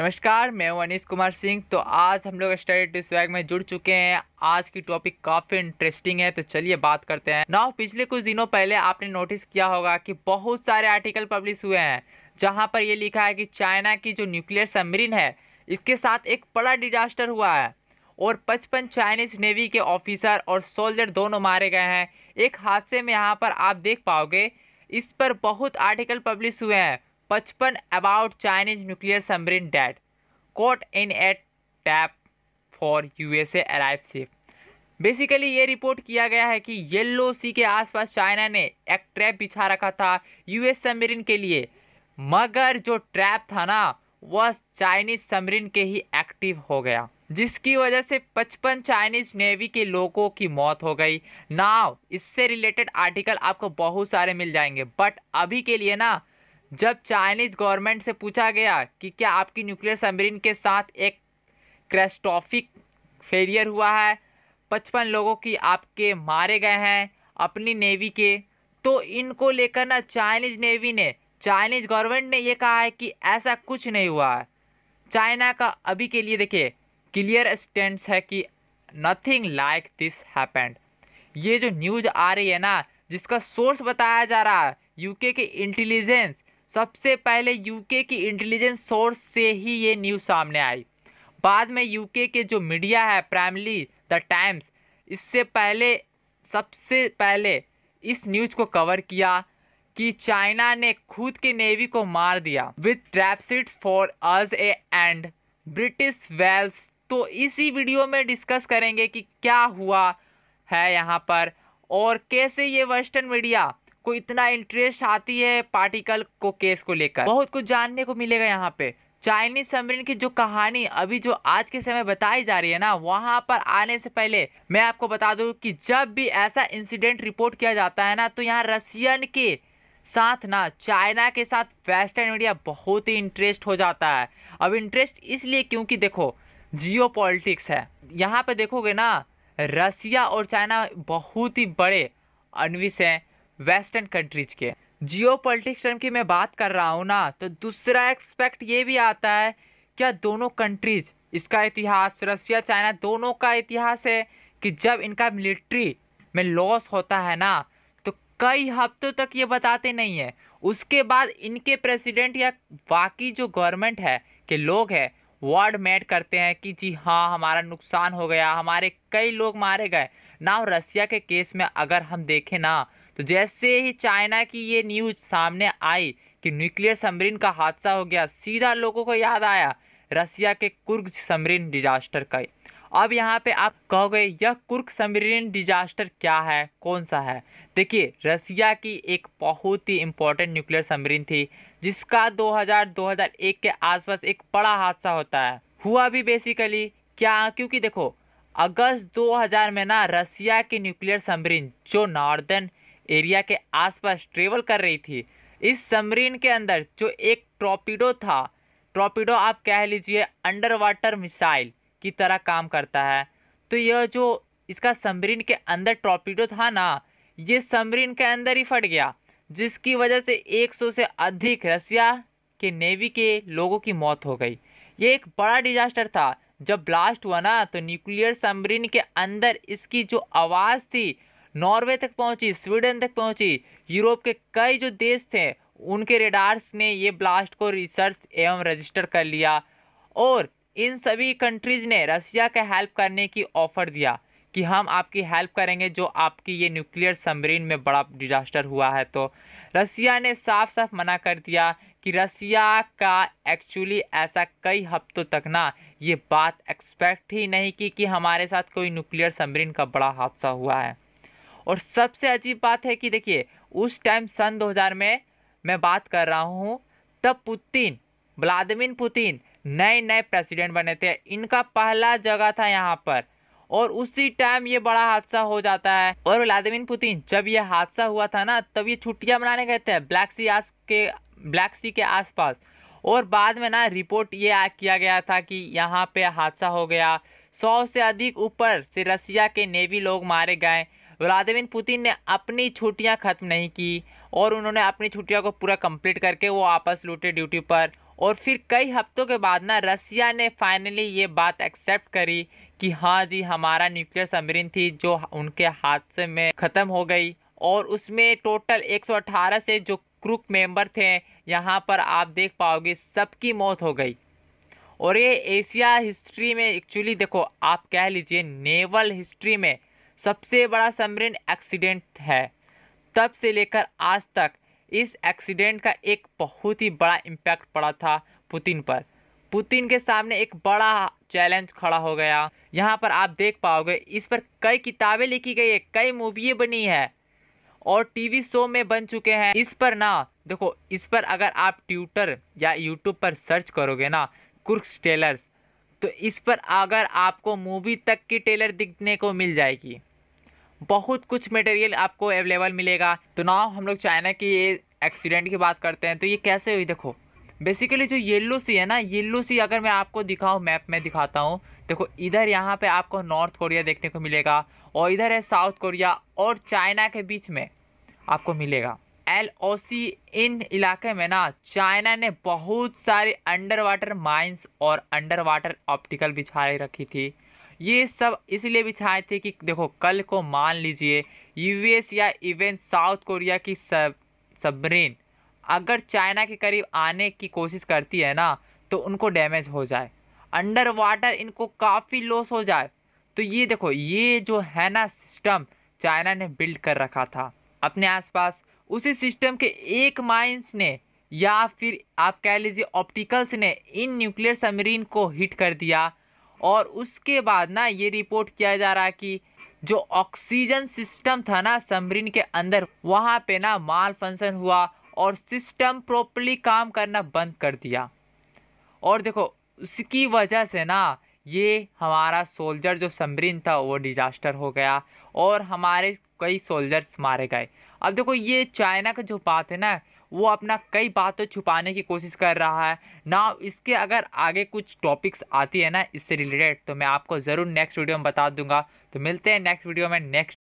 नमस्कार मैं हूँ अनिश कुमार सिंह तो आज हम लोग स्टडी टू स्वैग में जुड़ चुके हैं आज की टॉपिक काफ़ी इंटरेस्टिंग है तो चलिए बात करते हैं नाउ पिछले कुछ दिनों पहले आपने नोटिस किया होगा कि बहुत सारे आर्टिकल पब्लिश हुए हैं जहां पर ये लिखा है कि चाइना की जो न्यूक्लियर सबमरीन है इसके साथ एक बड़ा डिजास्टर हुआ है और पचपन चाइनीज नेवी के ऑफिसर और सोल्जर दोनों मारे गए हैं एक हादसे में यहाँ पर आप देख पाओगे इस पर बहुत आर्टिकल पब्लिश हुए हैं पचपन about Chinese nuclear submarine dead. Caught in a trap for USA arrive safe basically ये रिपोर्ट किया गया है कि येल्लो सी के आसपास चाइना ने एक ट्रैप बिछा रखा था यूएस सबमरीन के लिए मगर जो ट्रैप था ना वह चाइनीज सबमरीन के ही एक्टिव हो गया जिसकी वजह से 55 चाइनीज नेवी के लोगों की मौत हो गई नाव इससे रिलेटेड आर्टिकल आपको बहुत सारे मिल जाएंगे बट अभी के लिए ना जब चाइनीज गवर्नमेंट से पूछा गया कि क्या आपकी न्यूक्लियर सबमरीन के साथ एक क्रेस्टॉफिक फेलियर हुआ है पचपन लोगों की आपके मारे गए हैं अपनी नेवी के तो इनको लेकर ना चाइनीज नेवी ने चाइनीज गवर्नमेंट ने ये कहा है कि ऐसा कुछ नहीं हुआ है चाइना का अभी के लिए देखिए क्लियर स्टेंट्स है कि नथिंग लाइक दिस हैपेंड ये जो न्यूज आ रही है ना जिसका सोर्स बताया जा रहा है यूके के इंटेलिजेंस सबसे पहले यूके की इंटेलिजेंस सोर्स से ही ये न्यूज़ सामने आई बाद में यूके के जो मीडिया है प्राइमली द टाइम्स इससे पहले सबसे पहले इस न्यूज़ को कवर किया कि चाइना ने खुद के नेवी को मार दिया with trap sets for USA and British vessels तो इसी वीडियो में डिस्कस करेंगे कि क्या हुआ है यहाँ पर और कैसे ये वेस्टर्न मीडिया को इतना इंटरेस्ट आती है पार्टिकल को केस को लेकर बहुत कुछ जानने को मिलेगा यहाँ पे चाइनीज सबमरीन की जो कहानी अभी जो आज के समय बताई जा रही है ना वहाँ पर आने से पहले मैं आपको बता दूँ कि जब भी ऐसा इंसिडेंट रिपोर्ट किया जाता है ना तो यहाँ रशियन के साथ ना चाइना के साथ वेस्टर्न मीडिया बहुत ही इंटरेस्ट हो जाता है अब इंटरेस्ट इसलिए क्योंकि देखो जियो है यहाँ पे देखोगे ना रसिया और चाइना बहुत ही बड़े अनविश हैं वेस्टर्न कंट्रीज के जियो पोलिटिक्स टर्म की मैं बात कर रहा हूँ ना तो दूसरा एक्सपेक्ट ये भी आता है क्या दोनों कंट्रीज इसका इतिहास रसिया चाइना दोनों का इतिहास है कि जब इनका मिलिट्री में लॉस होता है ना तो कई हफ्तों तक ये बताते नहीं है उसके बाद इनके प्रेसिडेंट या बाकी जो गवर्नमेंट है के लोग हैं वर्ड मेड करते हैं कि जी हाँ हमारा नुकसान हो गया हमारे कई लोग मारे गए ना रसिया के केस में अगर हम देखें ना तो जैसे ही चाइना की ये न्यूज सामने आई कि न्यूक्लियर समरीन का हादसा हो गया सीधा लोगों को याद आया रसिया के कुर्ग समरीन डिजास्टर का अब यहाँ पे आप कहोगे यह कुर्क समरीन डिजास्टर क्या है कौन सा है देखिए रसिया की एक बहुत ही इम्पोर्टेंट न्यूक्लियर समरीन थी जिसका 2000-2001 के आसपास एक बड़ा हादसा होता है हुआ भी बेसिकली क्या क्योंकि देखो अगस्त 2000 में ना रसिया की न्यूक्लियर समरीन जो नॉर्दर्न एरिया के आसपास ट्रेवल कर रही थी इस समरीन के अंदर जो एक ट्रॉपिडो था ट्रॉपिडो आप कह लीजिए अंडर वाटर मिसाइल की तरह काम करता है तो यह जो इसका समरीन के अंदर ट्रॉपिडो था ना ये समरीन के अंदर ही फट गया जिसकी वजह से 100 से अधिक रसिया के नेवी के लोगों की मौत हो गई ये एक बड़ा डिजास्टर था जब ब्लास्ट हुआ ना तो न्यूक्लियर सबमरीन के अंदर इसकी जो आवाज़ थी नॉर्वे तक पहुंची स्वीडन तक पहुंची यूरोप के कई जो देश थे उनके रेडार्स ने ये ब्लास्ट को रिसर्च एवं रजिस्टर कर लिया और इन सभी कंट्रीज़ ने रसिया का हेल्प करने की ऑफ़र दिया कि हम आपकी हेल्प करेंगे जो आपकी ये न्यूक्लियर सबमरीन में बड़ा डिजास्टर हुआ है तो रसिया ने साफ साफ मना कर दिया कि रसिया का एक्चुअली ऐसा कई हफ्तों तक ना ये बात एक्सपेक्ट ही नहीं की कि हमारे साथ कोई न्यूक्लियर सबमरीन का बड़ा हादसा हुआ है और सबसे अजीब बात है कि देखिए उस टाइम सन 2000 में मैं बात कर रहा हूँ तब पुतिन व्लादिमिर पुतिन नए नए प्रेसिडेंट बने थे इनका पहला जगह था यहाँ पर और उसी टाइम ये बड़ा हादसा हो जाता है और व्लादिमिर पुतिन जब ये हादसा हुआ था ना तब ये छुट्टियाँ मनाने गए थे ब्लैक सी आस के ब्लैक सी के आसपास और बाद में ना रिपोर्ट ये किया गया था कि यहाँ पे हादसा हो गया सौ से अधिक ऊपर से रसिया के नेवी लोग मारे गए व्लादिमिर पुतिन ने अपनी छुट्टियां ख़त्म नहीं की और उन्होंने अपनी छुट्टियों को पूरा कंप्लीट करके वो आपस लूटे ड्यूटी पर और फिर कई हफ्तों के बाद ना रसिया ने फाइनली ये बात एक्सेप्ट करी कि हाँ जी हमारा न्यूक्लियर सबमरीन थी जो उनके हादसे में ख़त्म हो गई और उसमें टोटल 118 से जो क्रूक मेंबर थे यहाँ पर आप देख पाओगे सबकी मौत हो गई और ये एशिया हिस्ट्री में एक्चुअली देखो आप कह लीजिए नेवल हिस्ट्री में सबसे बड़ा सबमरीन एक्सीडेंट है तब से लेकर आज तक इस एक्सीडेंट का एक बहुत ही बड़ा इम्पैक्ट पड़ा था पुतिन पर पुतिन के सामने एक बड़ा चैलेंज खड़ा हो गया यहाँ पर आप देख पाओगे इस पर कई किताबें लिखी गई है कई मूवी बनी है और टीवी शो में बन चुके हैं इस पर ना देखो इस पर अगर आप ट्विटर या यूट्यूब पर सर्च करोगे ना कुर्स टेलर्स तो इस पर अगर आपको मूवी तक की टेलर दिखने को मिल जाएगी बहुत कुछ मटेरियल आपको अवेलेबल मिलेगा तो ना हम लोग चाइना की ये एक्सीडेंट की बात करते हैं तो ये कैसे हुई देखो बेसिकली जो येल्लो सी है ना येल्लो सी अगर मैं आपको दिखाऊँ मैप में दिखाता हूँ देखो इधर यहाँ पे आपको नॉर्थ कोरिया देखने को मिलेगा और इधर है साउथ कोरिया और चाइना के बीच में आपको मिलेगा एल ओ सी इन इलाके में ना चाइना ने बहुत सारे अंडर वाटर माइन्स और अंडर वाटर ऑप्टिकल बिछाए रखी थी ये सब इसलिए बिछाए थे कि देखो कल को मान लीजिए यूएस या इवन साउथ कोरिया की सब सबमरीन अगर चाइना के करीब आने की कोशिश करती है ना तो उनको डैमेज हो जाए अंडर वाटर इनको काफ़ी लॉस हो जाए तो ये देखो ये जो है ना सिस्टम चाइना ने बिल्ड कर रखा था अपने आसपास उसी सिस्टम के एक माइंस ने या फिर आप कह लीजिए ऑप्टिकल्स ने इन न्यूक्लियर सबमरीन को हिट कर दिया और उसके बाद ना ये रिपोर्ट किया जा रहा कि जो ऑक्सीजन सिस्टम था ना समरीन के अंदर वहाँ पे ना माल फंक्शन हुआ और सिस्टम प्रॉपरली काम करना बंद कर दिया और देखो उसकी वजह से ना ये हमारा सोल्जर जो समरीन था वो डिजास्टर हो गया और हमारे कई सोल्जर्स मारे गए अब देखो ये चाइना का जो बात है ना वो अपना कई बातें छुपाने की कोशिश कर रहा है ना इसके अगर आगे कुछ टॉपिक्स आती है ना इससे रिलेटेड तो मैं आपको ज़रूर नेक्स्ट वीडियो में बता दूंगा तो मिलते हैं नेक्स्ट वीडियो में नेक्स्ट